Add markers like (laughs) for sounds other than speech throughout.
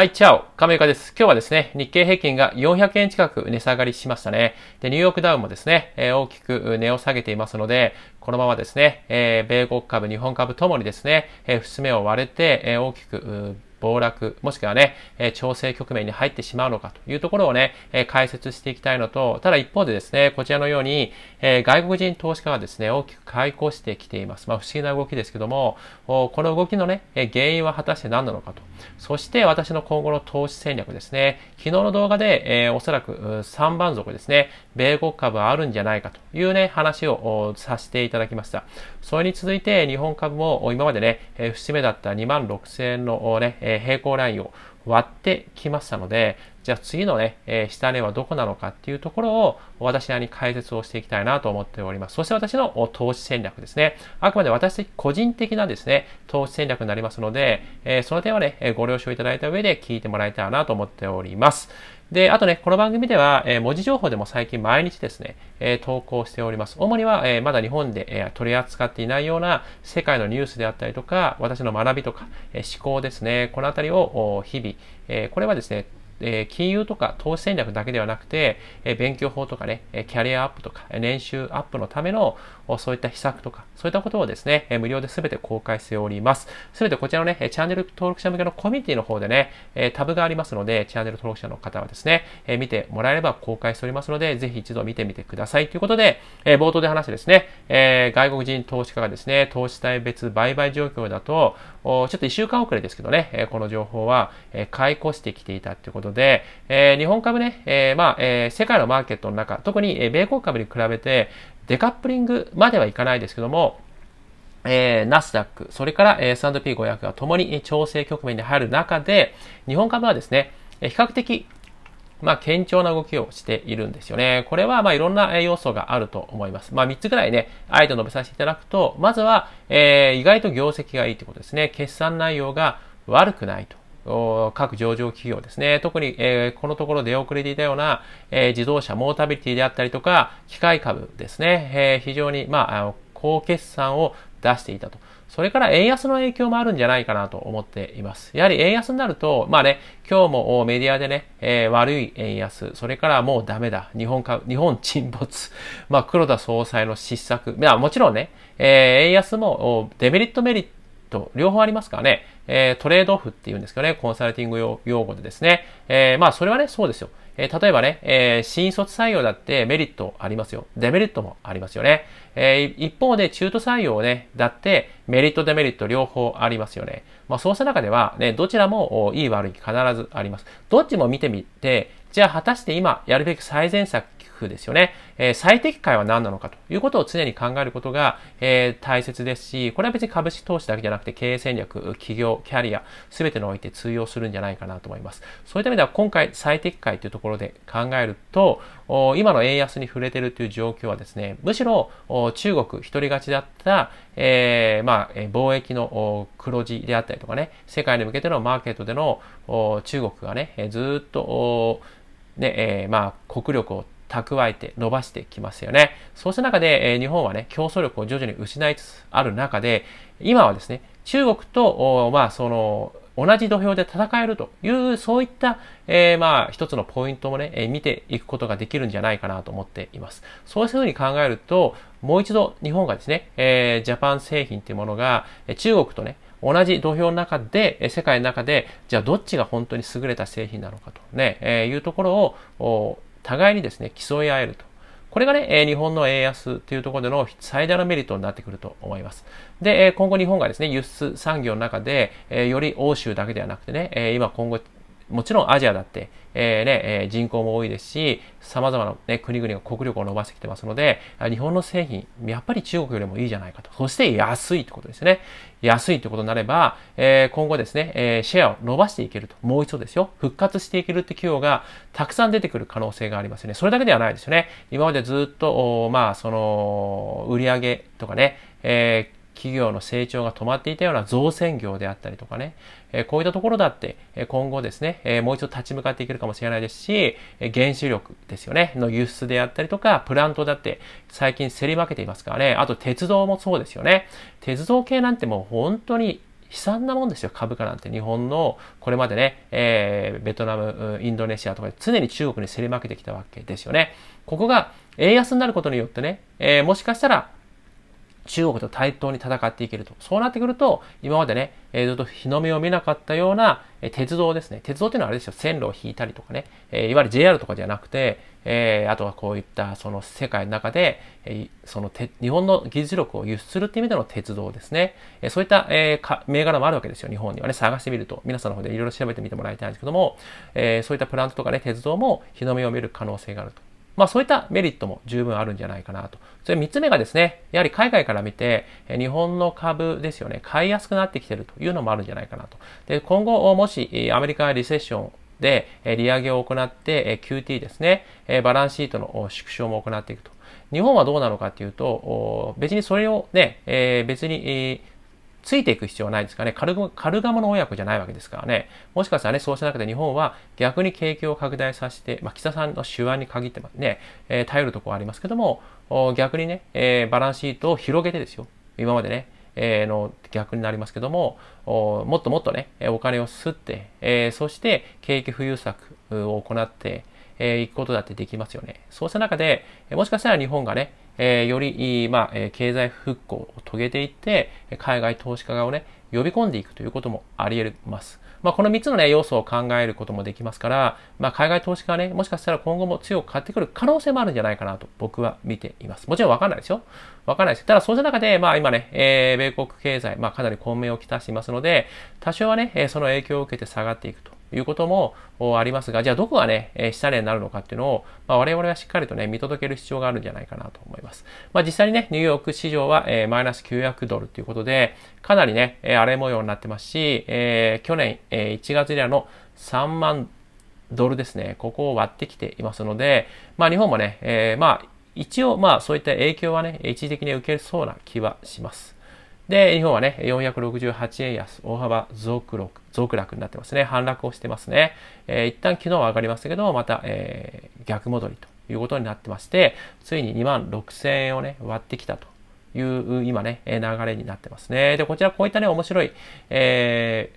はい、チャオ、亀岡です。今日はですね、日経平均が400円近く値下がりしましたね。で、ニューヨークダウンもですね、えー、大きく値を下げていますので、このままですね、えー、米国株、日本株ともにですね、えー、節目を割れて、えー、大きく、暴落、もしくはね、え調整局面に入ってしまうのかというところをね、え解説していきたいのと、ただ一方でですね、こちらのように、え外国人投資家がですね、大きく開口してきています。まあ、不思議な動きですけども、この動きのね、え原因は果たして何なのかと。そして私の今後の投資戦略ですね。昨日の動画で、えおそらく3番族ですね、米国株はあるんじゃないかというね、話をさせていただきました。それに続いて日本株も今までね、節目だった2万6000円のね、平行ラインを割ってきましたので、じゃあ次のね、えー、下値はどこなのかっていうところを私なりに解説をしていきたいなと思っております。そして私の投資戦略ですね。あくまで私的個人的なですね、投資戦略になりますので、えー、その点はね、えー、ご了承いただいた上で聞いてもらえたらなと思っております。で、あとね、この番組では、えー、文字情報でも最近毎日ですね、えー、投稿しております。主には、えー、まだ日本で、え取り扱っていないような世界のニュースであったりとか、私の学びとか、え思考ですね、このあたりを日々、えこれはですね、え金融とか投資戦略だけではなくて、え勉強法とかね、キャリアアップとか、年収アップのためのそういった秘策とか、そういったことをですね、無料で全て公開しております。全てこちらのね、チャンネル登録者向けのコミュニティの方でね、タブがありますので、チャンネル登録者の方はですね、見てもらえれば公開しておりますので、ぜひ一度見てみてください。ということで、冒頭で話してですね、外国人投資家がですね、投資体別売買状況だと、ちょっと1週間遅れですけどね、この情報は買い越してきていたということで、日本株ね、まあ、世界のマーケットの中、特に米国株に比べて、デカップリングまではいかないですけども、えー、ナスダック、それから S&P500 がともに調整局面に入る中で、日本株はですね、比較的、まあ、堅調な動きをしているんですよね。これは、まあ、いろんな要素があると思います。まあ、3つぐらいね、あえて述べさせていただくと、まずは、えー、意外と業績がいいということですね。決算内容が悪くないと。各上場企業ですね、特に、えー、このところ出遅れていたような、えー、自動車、モータビリティであったりとか、機械株ですね、えー、非常に、まあ、あ高決算を出していたと。それから円安の影響もあるんじゃないかなと思っています。やはり円安になると、まあね、今日もメディアでね、えー、悪い円安、それからもうダメだ、日本か、日本沈没、(laughs) まあ黒田総裁の失策、まあもちろんね、えー、円安もデメリットメリットト、両方ありますからね、えー、トレードオフっていうんですけどね、コンサルティング用語でですね、えー、まあ、それはね、そうですよ。えー、例えばね、え新卒採用だってメリットありますよ。デメリットもありますよね。え一方で中途採用ね、だってメリット、デメリット両方ありますよね。まあ、そうした中では、ね、どちらもいい悪い必ずあります。どっちも見てみて、じゃあ果たして今やるべき最善策クですよね。えー、最適解は何なのかということを常に考えることが、えー、大切ですし、これは別に株式投資だけじゃなくて経営戦略、企業、キャリア、すべてにおいて通用するんじゃないかなと思います。そういった意味では今回最適解というところで考えると、今の円安に触れてるという状況はですね、むしろ中国一人勝ちだった、えー、まあ、貿易の黒字であったりとかね、世界に向けてのマーケットでの中国がね、ずっと、ね、えー、まあ、国力を蓄えて伸ばしてきますよね。そうした中で、え日本はね、競争力を徐々に失いつつある中で、今はですね、中国と、まあ、その、同じ土俵で戦えるという、そういった、えー、まあ、一つのポイントもね、えー、見ていくことができるんじゃないかなと思っています。そういうふうに考えると、もう一度日本がですね、えー、ジャパン製品っていうものが、中国とね、同じ土俵の中で、世界の中で、じゃあどっちが本当に優れた製品なのかとね、えいうところを、互いにですね、競い合えると。これがね、え日本の円安っていうところでの最大のメリットになってくると思います。で、え今後日本がですね、輸出産業の中で、えより欧州だけではなくてね、え今今後もちろんアジアだって、えー、ね、え人口も多いですし、様々な、ね、国々が国力を伸ばしてきてますので、日本の製品、やっぱり中国よりもいいじゃないかと。そして安いってことですね。安いってことになれば、えー、今後ですね、えー、シェアを伸ばしていけると。もう一度ですよ。復活していけるって企業がたくさん出てくる可能性がありますよね。それだけではないですよね。今までずっと、まあ、その、売り上げとかね、えー企業の成長が止まっていたような造船業であったりとかね、えこういったところだって、え今後ですね、えもう一度立ち向かっていけるかもしれないですし、え原子力ですよね、の輸出であったりとか、プラントだって最近競り負けていますからね、あと鉄道もそうですよね。鉄道系なんてもう本当に悲惨なもんですよ、株価なんて。日本の、これまでね、えー、ベトナム、インドネシアとかで常に中国に競り負けてきたわけですよね。ここが円安になることによってね、えー、もしかしたら中国と対等に戦っていけると。そうなってくると、今までね、えー、ずっと日の目を見なかったような、えー、鉄道ですね。鉄道っていうのはあれですよ、線路を引いたりとかね、えー、いわゆる JR とかじゃなくて、えー、あとはこういったその世界の中で、えー、その日本の技術力を輸出するっていう意味での鉄道ですね。えー、そういった、えー、銘柄もあるわけですよ、日本にはね。探してみると、皆さんの方でいろいろ調べてみてもらいたいんですけども、えー、そういったプラントとかね、鉄道も日の目を見る可能性があると。まあそういったメリットも十分あるんじゃないかなと。それ3つ目がですね、やはり海外から見て、日本の株ですよね、買いやすくなってきてるというのもあるんじゃないかなと。で、今後、もしアメリカリセッションで利上げを行って QT ですね、バランスシートの縮小も行っていくと。日本はどうなのかっていうと、別にそれをね、別についていく必要はないですかね。カルカルガモの親子じゃないわけですからね。もしかしたらね、そうした中で日本は逆に景気を拡大させて、まあ、岸田さんの手腕に限ってね、えー、頼るところありますけども、逆にね、えー、バランスシートを広げてですよ。今までね、えー、の逆になりますけども、もっともっとね、お金をすって、えー、そして景気浮遊策を行って、えー、行くことだってできますよね。そうした中で、もしかしたら日本がね、えー、より、まあ、え経済復興を遂げていって、海外投資家をね、呼び込んでいくということもあり得ます。まあ、この3つのね、要素を考えることもできますから、まあ、海外投資家はね、もしかしたら今後も強く買ってくる可能性もあるんじゃないかなと僕は見ています。もちろんわかんないですよ。わかんないです。ただ、そうした中で、まあ、今ね、えー、米国経済、まあ、かなり混迷をきたしていますので、多少はね、えその影響を受けて下がっていくと。いうこともありますが、じゃあどこがね、下値になるのかっていうのを、まあ、我々はしっかりとね、見届ける必要があるんじゃないかなと思います。まあ、実際にね、ニューヨーク市場は、えー、マイナス900ドルということで、かなりね、荒れ模様になってますし、えー、去年、えー、1月以来の3万ドルですね、ここを割ってきていますので、まあ、日本もね、えまあ、一応、まあ、そういった影響はね、一時的に受けそうな気はします。で、日本はね、468円安、大幅増落増落になってますね。反落をしてますね。えー、一旦昨日は上がりましたけど、また、えー、逆戻りということになってまして、ついに2万6000円をね、割ってきたという今ね、流れになってますね。で、こちらこういったね、面白い、え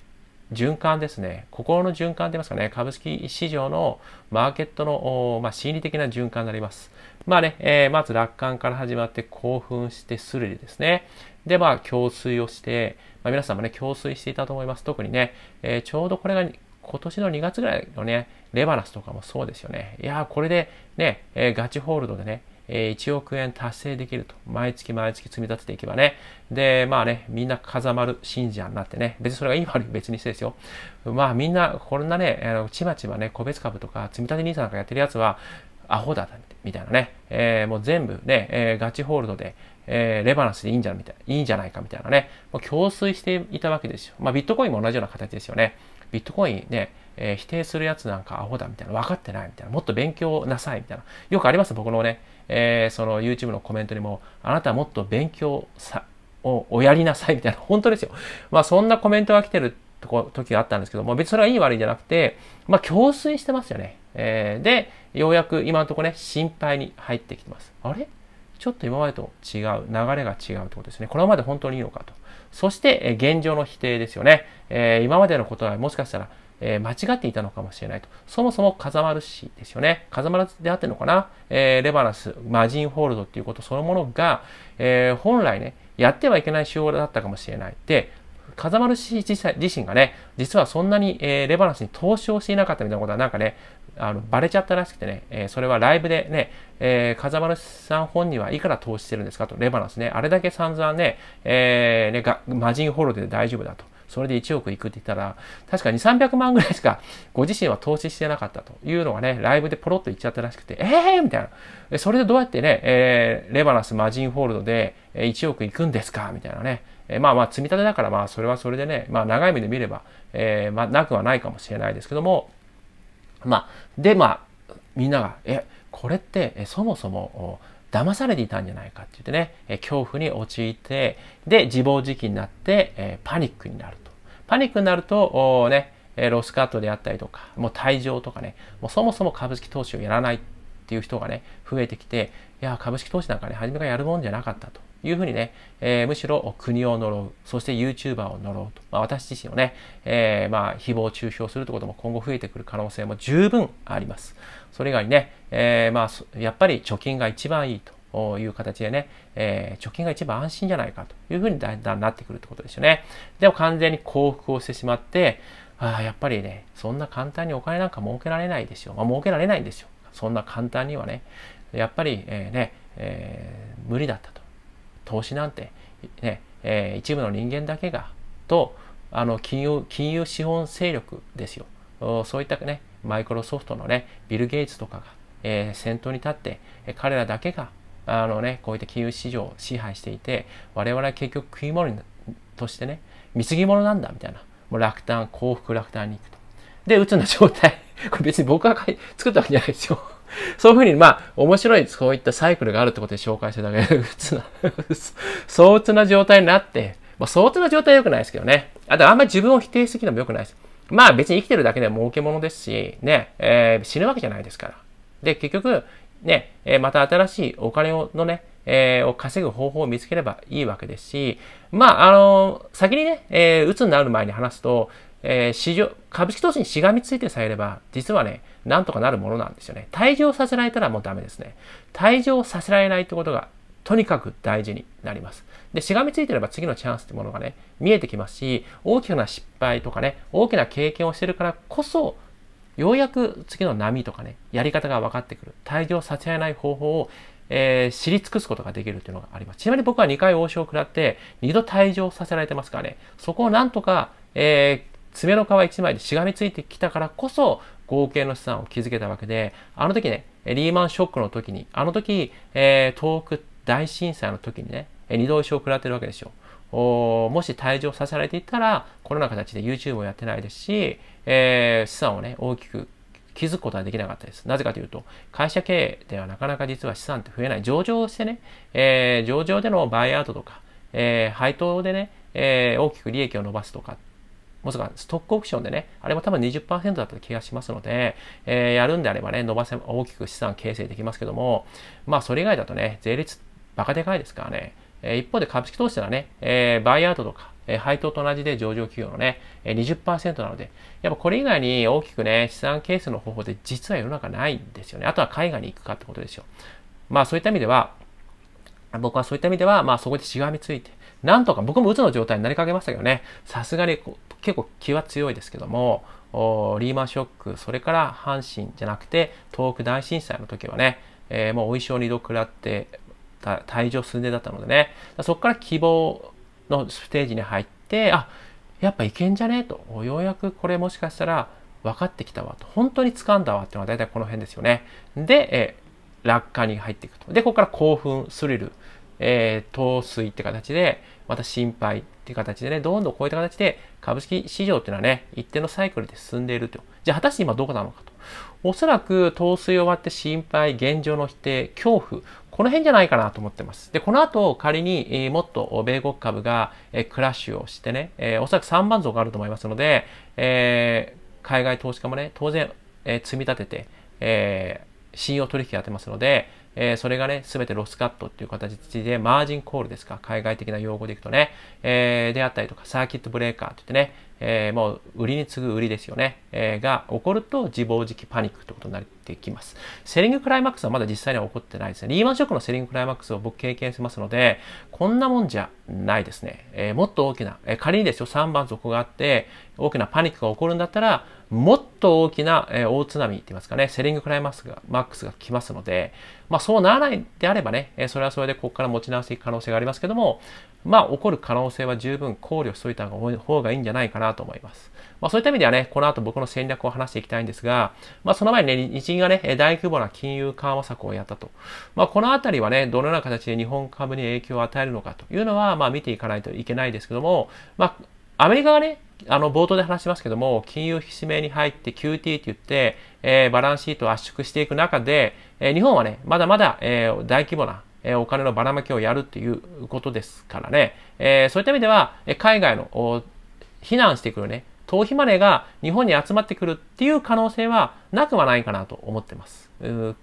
ー、循環ですね。心の循環と言いますかね、株式市場のマーケットの、まあ、心理的な循環になります。まあね、えー、まず楽観から始まって興奮してスリルですね。で、まあ、供水をして、まあ、皆さんもね、供水していたと思います。特にね、えー、ちょうどこれが今年の2月ぐらいのね、レバナスとかもそうですよね。いやー、これでね、えー、ガチホールドでね、えー、1億円達成できると。毎月毎月積み立てていけばね。で、まあね、みんな風丸信者になってね。別にそれがいい悪い別にしてですよ。まあみんな、こんなね、あのちまちまね、個別株とか積み立て兄さんなんかやってるやつは、アホだ、みたいなね。えー、もう全部ね、えー、ガチホールドで、えー、レバナスでいいんじゃみたいいいんじゃないかみたいなね、もう強通していたわけですよ。まあ、ビットコインも同じような形ですよね。ビットコインね、えー、否定するやつなんかアホだみたいな、分かってないみたいな、もっと勉強なさいみたいな。よくあります、僕のね、えー、その YouTube のコメントにも、あなたもっと勉強さ、をおやりなさいみたいな、(laughs) 本当ですよ。まあそんなコメントが来てるとこ時があったんですけども、別にそれはいい悪いじゃなくて、まあ強通してますよね。えー、で、ようやく今のところね、心配に入ってきてます。あれちょっと今までと違う、流れが違うってことですね。このままで本当にいいのかと。そして、え現状の否定ですよね。えー、今までのことはもしかしたら、えー、間違っていたのかもしれないと。そもそも風丸氏ですよね。風丸であってのかな、えー、レバランス、マジンホールドっていうことそのものが、え本来ね、やってはいけない手法だったかもしれない。で、風丸氏自身がね、実はそんなに、えレバランスに投資をしていなかったみたいなことはなんかね、あのバレちゃったらしくてね、えー、それはライブでね、えー、風のさん本人はいくら投資してるんですかと、レバナスね、あれだけ散々ね、えー、ねがマジンホールで大丈夫だと。それで1億いくって言ったら、確か2、300万ぐらいしかご自身は投資してなかったというのがね、ライブでポロッと言っちゃったらしくて、ええー、みたいな。それでどうやってね、えー、レバナスマジンホールドで1億いくんですかみたいなね。えー、まあまあ、積み立てだから、まあ、それはそれでね、まあ、長い目で見れば、えー、まあ、なくはないかもしれないですけども、まあ、で、まあ、みんなが、え、これって、えそもそも、騙されていたんじゃないかって言ってね、え恐怖に陥って、で、自暴自棄になって、えパニックになると。パニックになると、ね、えロスカットであったりとか、もう退場とかね、もうそもそも株式投資をやらないっていう人がね、増えてきて、いや、株式投資なんかね、初めからやるもんじゃなかったと。いうふうにね、えー、むしろ国を呪う、そして YouTuber を呪うと、まあ、私自身をね、えー、まあ、誹謗中傷するということも今後増えてくる可能性も十分あります。それ以外にね、えー、まあ、やっぱり貯金が一番いいと。いう形でね、えー、貯金が一番安心じゃないかというふうにだんだんなってくるってことですよね。でも完全に幸福をしてしまって、ああ、やっぱりね、そんな簡単にお金なんか儲けられないですよ。まあ、儲けられないんですよ。そんな簡単にはね。やっぱり、えー、ね、えー、無理だったと。投資なんて、ねえー、一部の人間だけがとあの金融金融資本勢力ですよそういったねマイクロソフトのねビル・ゲイツとかが、えー、先頭に立って彼らだけがあのねこういった金融市場を支配していて我々は結局食い物としてね貢ぎ物なんだみたいなもう落胆幸福落胆に行くとで鬱な状態 (laughs) これ別に僕が作ったわけじゃないですよ (laughs) そういうふうに、まあ、面白い、そういったサイクルがあるってことで紹介してただけで、相 (laughs) 鬱 (laughs) な状態になって、まあ、相つな状態は良くないですけどね。あと、あんまり自分を否定するのも良くないです。まあ、別に生きてるだけでは儲けものですし、ね、えー、死ぬわけじゃないですから。で、結局、ね、えー、また新しいお金をのね、えー、を稼ぐ方法を見つければいいわけですし、まあ、あのー、先にね、えー、鬱になる前に話すと、えー、市場、株式投資にしがみついてさえれば、実はね、なんとかなるものなんですよね。退場させられたらもうダメですね。退場させられないってことが、とにかく大事になります。で、しがみついてれば次のチャンスってものがね、見えてきますし、大きな失敗とかね、大きな経験をしてるからこそ、ようやく次の波とかね、やり方が分かってくる。退場させられない方法を、えー、知り尽くすことができるというのがあります。ちなみに僕は2回王将を食らって、2度退場させられてますからね、そこをなんとか、えー、爪の皮1枚でしがみついてきたからこそ、合計の資産を築けたわけで、あの時ね、リーマンショックの時に、あの時、えー、東北大震災の時にね、二度一を食らってるわけですよ。おもし退場させられていたら、このような形で YouTube をやってないですし、えー、資産をね、大きく築くことはできなかったです。なぜかというと、会社経営ではなかなか実は資産って増えない。上場してね、えー、上場でのバイアウトとか、えー、配当でね、えー、大きく利益を伸ばすとかっもしくはストックオプションでね、あれも多分20%だった気がしますので、えー、やるんであればね、伸ばせ、大きく資産形成できますけども、まあそれ以外だとね、税率バカでかいですからね、え一方で株式投資ならね、えー、バイアウトとか、えー、配当と同じで上場企業のね、えー、20%なので、やっぱこれ以外に大きくね、資産形成の方法で実は世の中ないんですよね。あとは海外に行くかってことですよ。まあそういった意味では、僕はそういった意味では、まあそこでしがみついて、なんとか僕も鬱の状態になりかけましたけどね、さすがに結構気は強いですけども、リーマンショック、それから阪神じゃなくて東北大震災の時はね、えー、もうお衣装二度食らって退場寸前だったのでね、そこから希望のステージに入って、あ、やっぱいけんじゃねえと、ようやくこれもしかしたら分かってきたわと、本当に掴んだわっていうのは大体この辺ですよね。で、えー、落下に入っていくと。で、ここから興奮、スリル、えー、投水って形で、また心配って形でね、どんどんこういった形で株式市場っていうのはね、一定のサイクルで進んでいると。じゃあ果たして今どこなのかと。おそらく投水終わって心配、現状の否定、恐怖、この辺じゃないかなと思ってます。で、この後仮に、えー、もっと米国株が、えー、クラッシュをしてね、えー、おそらく3番増があると思いますので、えー、海外投資家もね、当然、えー、積み立てて、えー、信用取引やってますので、えー、それがね、すべてロスカットっていう形で、マージンコールですか、海外的な用語でいくとね、えー、であったりとか、サーキットブレーカーって言ってね、えー、もう売りに次ぐ売りですよね、えー、が起こると自暴自棄パニックってことになってきます。セリングクライマックスはまだ実際には起こってないですね。リーマンショックのセリングクライマックスを僕経験してますので、こんなもんじゃないですね。えー、もっと大きな、えー、仮にですよ、3番底があって、大きなパニックが起こるんだったら、もっと大きな、え大津波って言いますかね、セリングクライマックスがマックスが来ますので、まあ、そうならないであればね、えそれはそれでここから持ち直していく可能性がありますけども、まあ、起こる可能性は十分考慮しといた方がいいんじゃないかなと思います。まあ、そういった意味ではね、この後僕の戦略を話していきたいんですが、まあ、その前にね、日銀がね、大規模な金融緩和策をやったと。まあ、このあたりはね、どのような形で日本株に影響を与えるのかというのは、まあ、見ていかないといけないですけども、まあ、アメリカはね、あの、冒頭で話しますけども、金融引き締めに入って QT って言って、えー、バランスシートを圧縮していく中で、えー、日本はね、まだまだ、えー、大規模な、えー、お金のばらまきをやるっていうことですからね、えー、そういった意味では、えー、海外の、避難してくるね、逃避マネーが日本に集まってくるっていう可能性はなくはないかなと思ってます。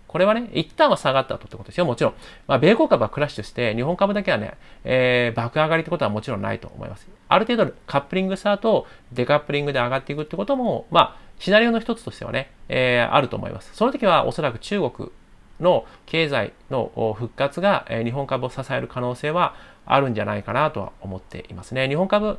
これはね、一旦は下がった後ってことですよ、もちろん。まあ、米国株はクラッシュして、日本株だけはね、えー、爆上がりってことはもちろんないと思います。ある程度カップリングした後、デカップリングで上がっていくってことも、まあ、シナリオの一つとしてはね、えー、あると思います。その時はおそらく中国の経済の復活がえ日本株を支える可能性はあるんじゃないかなとは思っていますね。日本株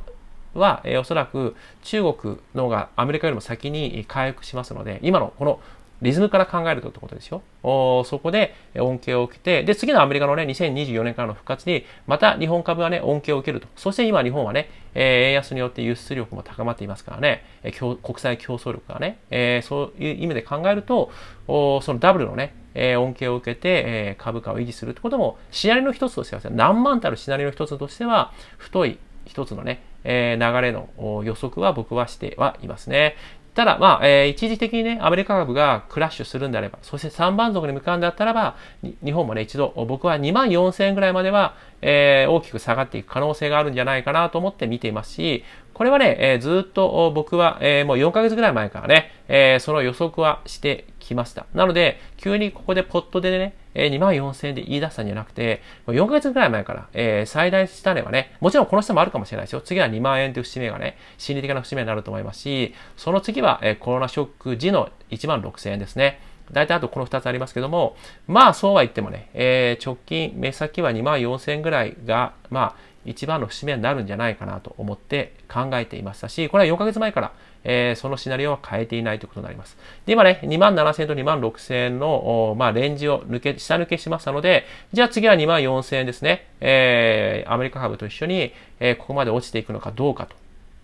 は、えー、おそらく中国のがアメリカよりも先に回復しますので、今のこのリズムから考えるとってことですよ。おそこで恩恵を受けて、で、次のアメリカのね、2024年からの復活に、また日本株はね、恩恵を受けると。そして今日本はね、えー、円安によって輸出力も高まっていますからね、えー、国際競争力がね、えー、そういう意味で考えると、おそのダブルのね、えー、恩恵を受けて、えー、株価を維持するってことも、シナリオの一つとしては、何万たるシナリオの一つとしては、太い一つのね、え流れの予測は僕はしてはいますね。ただ、まあ、えー、一時的にね、アメリカ株がクラッシュするんであれば、そして3番族に向かうんだったらば、日本もね、一度、僕は2万4000円ぐらいまでは、えー、大きく下がっていく可能性があるんじゃないかなと思って見ていますし、これはね、えー、ずっと僕は、えー、もう4ヶ月ぐらい前からね、えー、その予測はしてきました。なので、急にここでポットでね、え2万4000円で言い出したんじゃなくて、4ヶ月ぐらい前から、え最大下値はね、もちろんこの下もあるかもしれないですよ。次は2万円という節目がね、心理的な節目になると思いますし、その次は、えコロナショック時の1万6000円ですね。大体あとこの2つありますけども、まあそうは言ってもね、えー、直近、目先は2万4000円ぐらいが、まあ、一番の節目になるんじゃないかなと思って考えていましたし、これは4ヶ月前から、えー、そのシナリオは変えていないということになります。で、今ね、2万7000円と2万6000円の、まあ、レンジを抜け、下抜けしましたので、じゃあ次は2万4000円ですね、えー、アメリカ株と一緒に、えー、ここまで落ちていくのかどうかと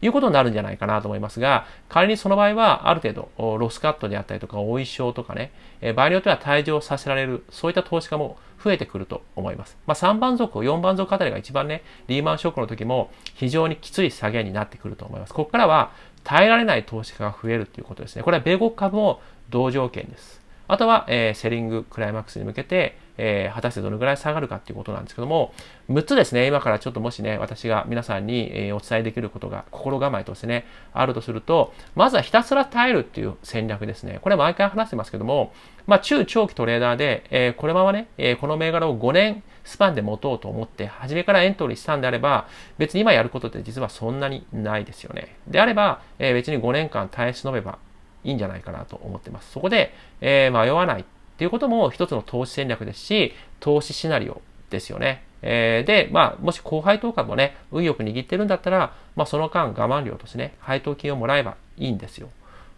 いうことになるんじゃないかなと思いますが、仮にその場合はある程度ロスカットであったりとか、大衣症とかね、場合によっては退場させられる、そういった投資家も増えてくると思います。まあ、3番族、4番族あたりが一番ね、リーマンショックの時も非常にきつい下げになってくると思います。ここからは耐えられない投資家が増えるということですね。これは米国株も同条件です。あとは、えー、セリングクライマックスに向けて、えー、果たしてどのぐらい下がるかっていうことなんですけども、6つですね、今からちょっともしね、私が皆さんに、えお伝えできることが、心構えとしてね、あるとすると、まずはひたすら耐えるっていう戦略ですね。これ毎回話してますけども、まあ、中長期トレーダーで、えー、このままね、えー、この銘柄を5年スパンで持とうと思って、初めからエントリーしたんであれば、別に今やることって実はそんなにないですよね。であれば、えー、別に5年間耐え忍べばいいんじゃないかなと思ってます。そこで、え迷わないっていうことも一つの投資戦略ですし、投資シナリオですよね。えー、で、まあ、もし後輩とかもね、運よく握ってるんだったら、まあ、その間我慢量としてね、配当金をもらえばいいんですよ。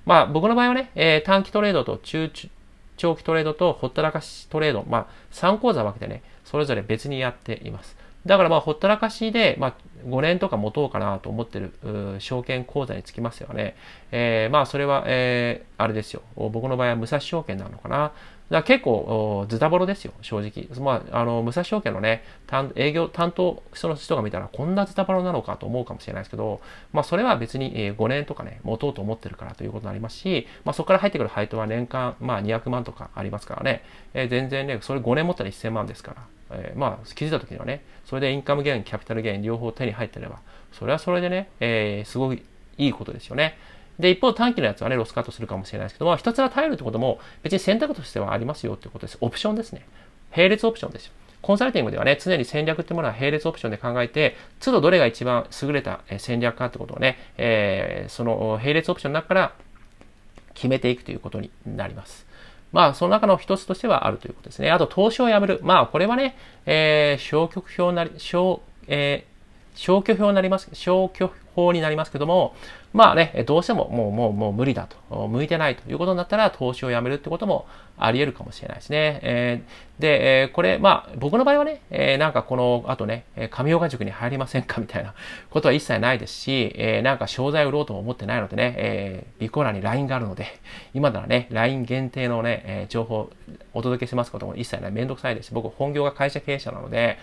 まあ、僕の場合はね、えー、短期トレードと中長期トレードとほったらかしトレード、まあ、3講座分けてね、それぞれ別にやっています。だからまあ、ほったらかしで、まあ、5年とか持とうかなと思ってる、証券講座につきますよね。えー、まあ、それは、えー、あれですよ。僕の場合は武蔵証券なのかな。だ結構、ズタボロですよ、正直。まあ、あの、武蔵証券のね、営業担当その人が見たら、こんなズタボロなのかと思うかもしれないですけど、まあ、それは別に、えー、5年とかね、持とうと思ってるからということになりますし、まあ、そこから入ってくる配当は年間、まあ、200万とかありますからね、えー、全然ね、それ5年持ったら1000万ですから、えー、まあ、気づいた時にはね、それでインカムゲイン、キャピタルゲイン、両方手に入ってれば、それはそれでね、えー、すごいいいことですよね。で、一方短期のやつはね、ロスカットするかもしれないですけども、ひたすら耐えるってことも別に選択としてはありますよってことです。オプションですね。並列オプションですよ。コンサルティングではね、常に戦略ってものは並列オプションで考えて、都度どれが一番優れた戦略かってことをね、えー、その並列オプションの中から決めていくということになります。まあ、その中の一つとしてはあるということですね。あと、投資をやめる。まあ、これはね、えー、消極表なり、消、えー、消去表になります、消去法になりますけども、まあね、どうしてももうもうもう無理だと、向いてないということになったら投資をやめるってこともあり得るかもしれないですね。えー、で、えー、これ、まあ僕の場合はね、えー、なんかこの後ね、神岡塾に入りませんかみたいな (laughs) ことは一切ないですし、えー、なんか商材売ろうとも思ってないのでね、えー、リコーラに LINE があるので、今ならね、LINE 限定のね、えー、情報をお届けしますことも一切ない。めんどくさいですし、僕本業が会社経営者なので、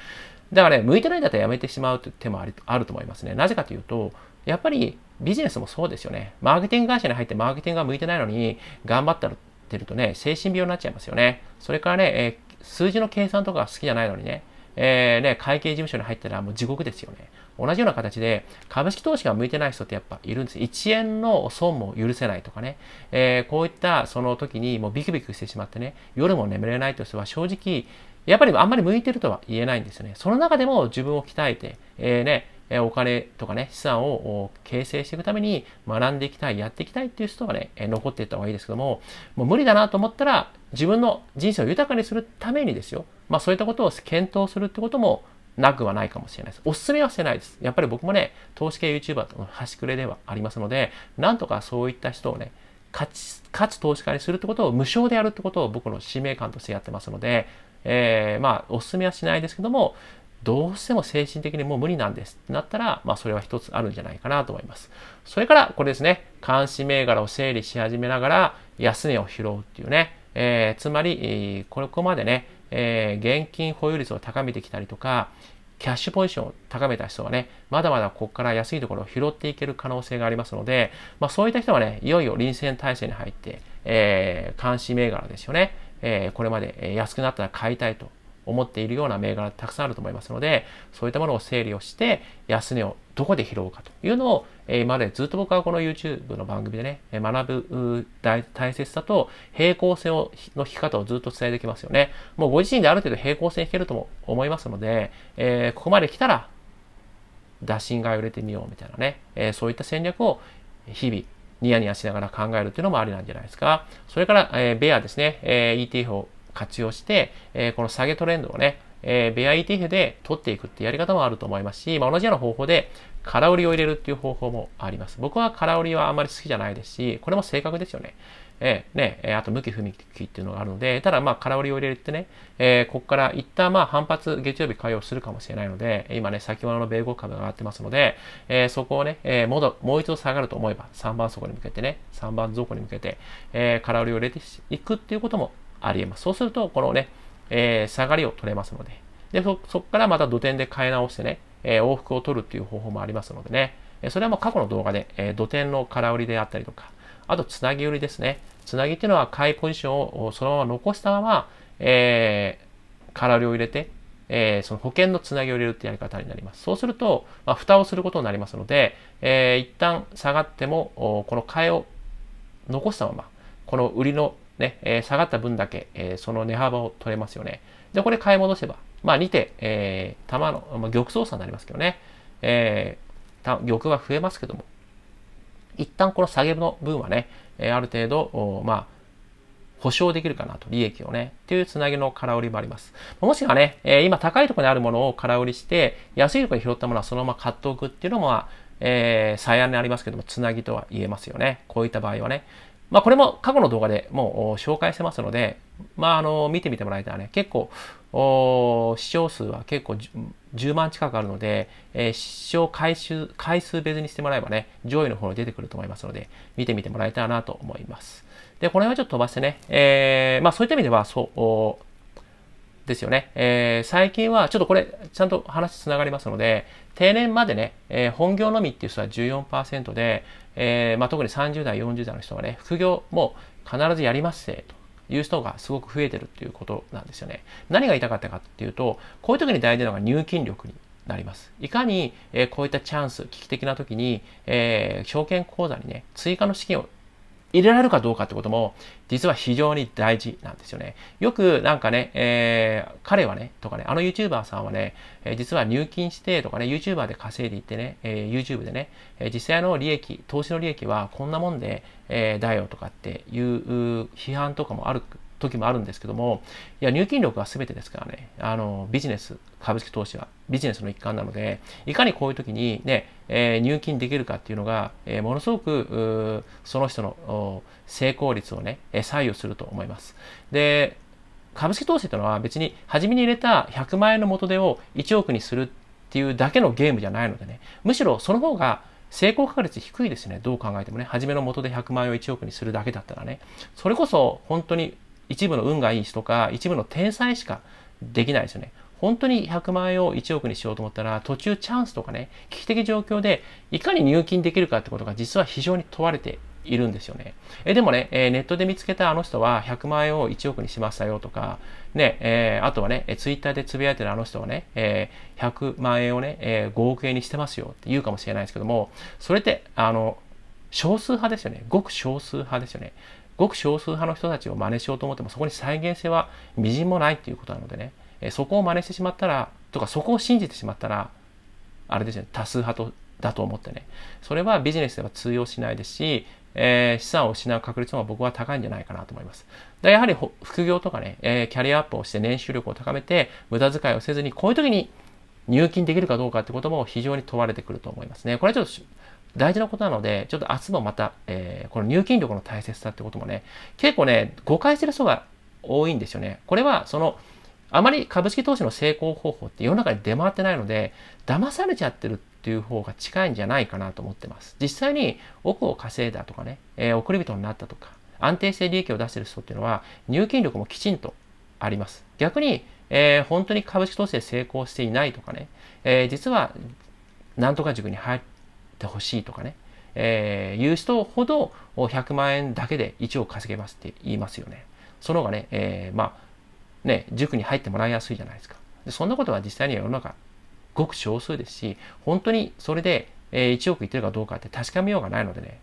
だからね、向いてないんだったらやめてしまうって手もあると思いますね。なぜかというと、やっぱりビジネスもそうですよね。マーケティング会社に入ってマーケティングが向いてないのに、頑張ってるとね、精神病になっちゃいますよね。それからね、えー、数字の計算とか好きじゃないのにね、えー、ね、会計事務所に入ったらもう地獄ですよね。同じような形で、株式投資が向いてない人ってやっぱいるんです。1円の損も許せないとかね、えー、こういったその時にもうビクビクしてしまってね、夜も眠れないという人は正直、やっぱりあんまり向いてるとは言えないんですよね。その中でも自分を鍛えて、えー、ね、えお金とかね、資産を形成していくために学んでいきたい、やっていきたいっていう人はね、え残っていった方がいいですけども、もう無理だなと思ったら、自分の人生を豊かにするためにですよ、まあそういったことを検討するってこともなくはないかもしれないです。おすすめはしてないです。やっぱり僕もね、投資系 YouTuber との端くれではありますので、なんとかそういった人をね、勝ち、勝つ投資家にするってことを無償でやるってことを僕の使命感としてやってますので、えー、まあ、おすすめはしないですけども、どうしても精神的にもう無理なんですってなったら、まあそれは一つあるんじゃないかなと思います。それからこれですね、監視銘柄を整理し始めながら安値を拾うっていうね、えー、つまり、ここまでね、えー、現金保有率を高めてきたりとか、キャッシュポジションを高めた人はね、まだまだここから安いところを拾っていける可能性がありますので、まあ、そういった人はね、いよいよ臨戦態勢に入って、えー、監視銘柄ですよね、えー、これまで安くなったら買いたいと思っているような銘柄たくさんあると思いますので、そういったものを整理をして、安値をどこで拾うかというのを、え今までずっと僕はこの YouTube の番組でね、学ぶ大切さと平行線をの引き方をずっと伝えてきますよね。もうご自身である程度平行線引けるとも思いますので、えここまで来たら、打診が売を入れてみようみたいなね、えそういった戦略を日々ニヤニヤしながら考えるというのもありなんじゃないですか。それから、えベアですね、え ETF を活用して、えー、この下げトレンドをね、えー、ベア ETF で取っていくってやり方もあると思いますし、まあ、同じような方法で空売りを入れるっていう方法もあります。僕は空売りはあんまり好きじゃないですし、これも正確ですよね。えー、ね、えあと向き不向きっていうのがあるので、ただまあ空売りを入れるってね、えー、ここから一旦まあ反発月曜日会をするかもしれないので、今ね、先物の米国株が上がってますので、えー、そこをね、えー、ももう一度下がると思えば、3番底に向けてね、3番底に向けて、え空売りを入れていくっていうこともありえます。そうすると、このね、えー、下がりを取れますので、でそこからまた土点で変え直してね、えー、往復を取るっていう方法もありますのでね、それはもう過去の動画で、えー、土点の空売りであったりとか、あと、つなぎ売りですね。つなぎっていうのは、買いポジションをそのまま残したまま、えー、空売りを入れて、えー、その保険のつなぎを入れるってやり方になります。そうすると、まあ、蓋をすることになりますので、えー、一旦下がっても、この買いを残したまま、この売りのね、えー、下がった分だけ、えー、その値幅を取れますよね。で、これ買い戻せば、まあ、2手、えー、玉の、まあ、玉操作になりますけどね、えー、玉は増えますけども、一旦この下げの分はね、えー、ある程度、まあ、保証できるかなと、利益をね、っていうつなぎの空売りもあります。もしくはね、えー、今高いところにあるものを空売りして、安いところに拾ったものはそのまま買っておくっていうのも、えー、最安にありますけども、つなぎとは言えますよね。こういった場合はね。まあ、これも過去の動画でもう紹介してますので、まあ、あの、見てみてもらえたらね、結構、視聴数は結構10万近くあるので、えー、視聴回数、回数別にしてもらえばね、上位の方に出てくると思いますので、見てみてもらえたらなと思います。で、これはちょっと飛ばしてね、えー、まあ、そういった意味では、そう、ですよね。えー、最近は、ちょっとこれ、ちゃんと話つながりますので、定年までね、えー、本業のみっていう人は14%で、えー、まあ、特に30代、40代の人はね、副業も必ずやりますせ、という人がすごく増えてるっていうことなんですよね。何が痛かったかっていうと、こういう時に大事なのが入金力になります。いかに、えー、こういったチャンス、危機的な時に、えー、証券口座にね、追加の資金を入れられるかどうかってことも、実は非常に大事なんですよね。よくなんかね、えー、彼はね、とかね、あの YouTuber さんはね、えー、実は入金してとかね、YouTuber で稼いでいってね、えー、YouTube でね、えー、実際の利益、投資の利益はこんなもんで、えー、だよとかっていう批判とかもある時もあるんですけども、いや、入金力は全てですからね、あの、ビジネス、株式投資はビジネスの一環なので、いかにこういう時にね、えー、入金できるかっていうのが、えー、ものすごく、その人の成功率をね、え左右すると思います。で、株式投資というのは別に初めに入れた100万円の元手を1億にするっていうだけのゲームじゃないのでね、むしろその方が成功確率低いですね。どう考えてもね。初めの元で100万円を1億にするだけだったらね。それこそ本当に一部の運がいい人か、一部の天才しかできないですよね。本当に100万円を1億にしようと思ったら、途中チャンスとかね、危機的状況で、いかに入金できるかってことが実は非常に問われているんですよね。えでもね、えネットで見つけたあの人は100万円を1億にしましたよとか、ね、えー、あとはね、ツイッターでつぶやいてるあの人はね、えー、100万円をね、えー、5億円にしてますよって言うかもしれないですけども、それって、あの、少数派ですよね。ごく少数派ですよね。ごく少数派の人たちを真似しようと思ってもそこに再現性はみじんもないっていうことなのでね、えそこを真似してしまったらとかそこを信じてしまったらあれですね多数派とだと思ってねそれはビジネスでは通用しないですし、えー、資産を失う確率も僕は高いんじゃないかなと思いますでやはり副業とかね、えー、キャリアアップをして年収力を高めて無駄遣いをせずにこういう時に入金できるかどうかってことも非常に問われてくると思いますねこれはちょっと大事なことなので、ちょっと明日もまた、えー、この入金力の大切さってこともね、結構ね、誤解してる人が多いんですよね。これは、その、あまり株式投資の成功方法って世の中に出回ってないので、騙されちゃってるっていう方が近いんじゃないかなと思ってます。実際に億を稼いだとかね、えー、送り人になったとか、安定性利益を出してる人っていうのは、入金力もきちんとあります。逆に、えー、本当に株式投資で成功していないとかね、えー、実は、なんとか塾に入って、ってほしいとかね、えー、いう人ほど100万円だけで1億稼げますって言いますよね。その方がね、えー、まあ、ね、塾に入ってもらいやすいじゃないですか。でそんなことは実際には世の中、ごく少数ですし、本当にそれで、え1億いってるかどうかって確かめようがないのでね、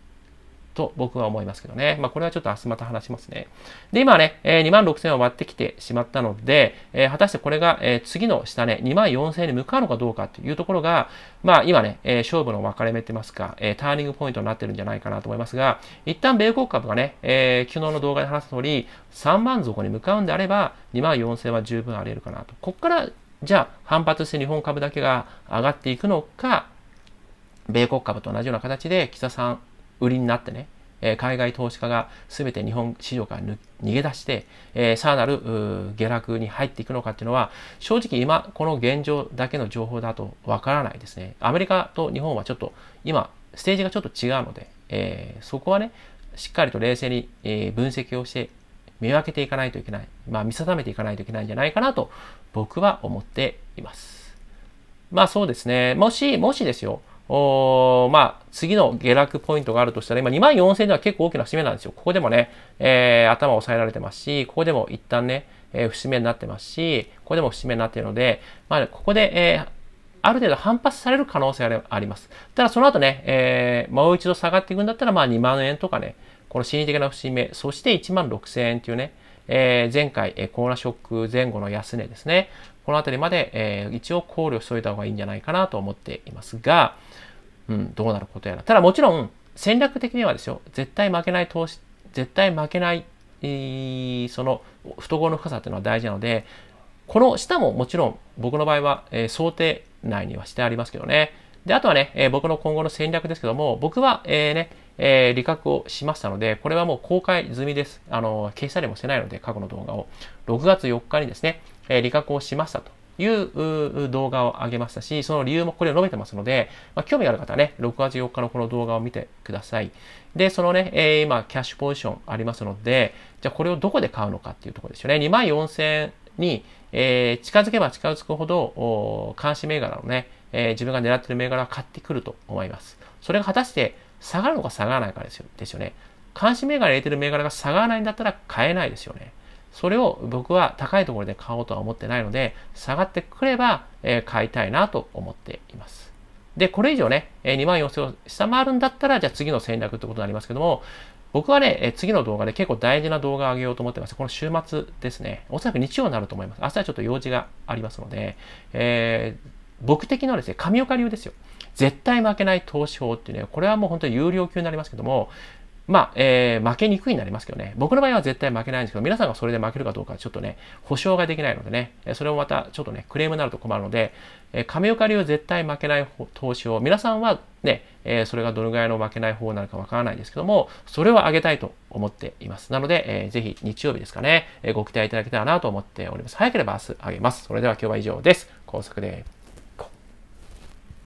と僕は思いますけどね。まあ、これはちょっと明日また話しますね。で、今ね、えー、2万6000円を割ってきてしまったので、えー、果たしてこれが、えー、次の下値、2万4000円に向かうのかどうかというところが、まあ、今ね、えー、勝負の分かれ目て言いますか、えー、ターニングポイントになってるんじゃないかなと思いますが、一旦米国株がね、えー、昨日の動画で話した通り、3万底に向かうんであれば、2万4000円は十分あり得るかなと。こっから、じゃあ、反発して日本株だけが上がっていくのか、米国株と同じような形で、岸田さん売りになってね、え海外投資家が全て日本市場から逃げ出して、えさらなる下落に入っていくのかっていうのは、正直今、この現状だけの情報だとわからないですね。アメリカと日本はちょっと今、ステージがちょっと違うので、えー、そこはね、しっかりと冷静に、え分析をして見分けていかないといけない、まあ、見定めていかないといけないんじゃないかなと僕は思っています。まあそうですね、もし、もしですよ、おまあ、次の下落ポイントがあるとしたら、今2万4000円では結構大きな節目なんですよ。ここでもね、えー、頭を押さえられてますし、ここでも一旦ね、えー、節目になってますし、ここでも節目になっているので、まあ、ここで、えー、ある程度反発される可能性があります。ただその後ね、えー、もう一度下がっていくんだったら、まあ2万円とかね、この心理的な節目、そして1万6000円っていうね、えー、前回、えコーナショック前後の安値ですね。このあたりまで、えー、一応考慮しといた方がいいんじゃないかなと思っていますが、うん、どうなることやら。ただもちろん、戦略的にはですよ、絶対負けない投資、絶対負けない、えー、その、懐の深さというのは大事なので、この下ももちろん僕の場合は、えー、想定内にはしてありますけどね。で、あとはね、えー、僕の今後の戦略ですけども、僕は、えー、ね、えー、利確をしましたので、これはもう公開済みです。あの、消したりもしてないので、過去の動画を。6月4日にですね、えー、利確をしましたという動画を上げましたし、その理由もこれを述べてますので、まあ、興味がある方はね、6月4日のこの動画を見てください。で、そのね、えー、今、キャッシュポジションありますので、じゃあこれをどこで買うのかっていうところですよね。2万4000に、えー、近づけば近づくほど、監視銘柄のね、えー、自分が狙っている銘柄は買ってくると思います。それが果たして、下がるのか下がらないかですよですよね。監視銘柄入れてる銘柄が下がらないんだったら買えないですよね。それを僕は高いところで買おうとは思ってないので、下がってくれば、え買いたいなと思っています。で、これ以上ね、2万4000を下回るんだったら、じゃあ次の戦略ってことになりますけども、僕はね、次の動画で結構大事な動画を上げようと思ってます。この週末ですね。おそらく日曜になると思います。明日はちょっと用事がありますので、えー、僕的のですね、神岡流ですよ。絶対負けない投資法っていうね、これはもう本当に有料級になりますけども、まあ、えー、負けにくいになりますけどね。僕の場合は絶対負けないんですけど、皆さんがそれで負けるかどうかちょっとね、保証ができないのでね、それもまたちょっとね、クレームになると困るので、えー、亀岡流絶対負けない投資を、皆さんはね、えー、それがどのぐらいの負けない方なのかわからないですけども、それを上げたいと思っています。なので、えー、ぜひ日曜日ですかね、えー、ご期待いただけたらなと思っております。早ければ明日上げます。それでは今日は以上です。工作で。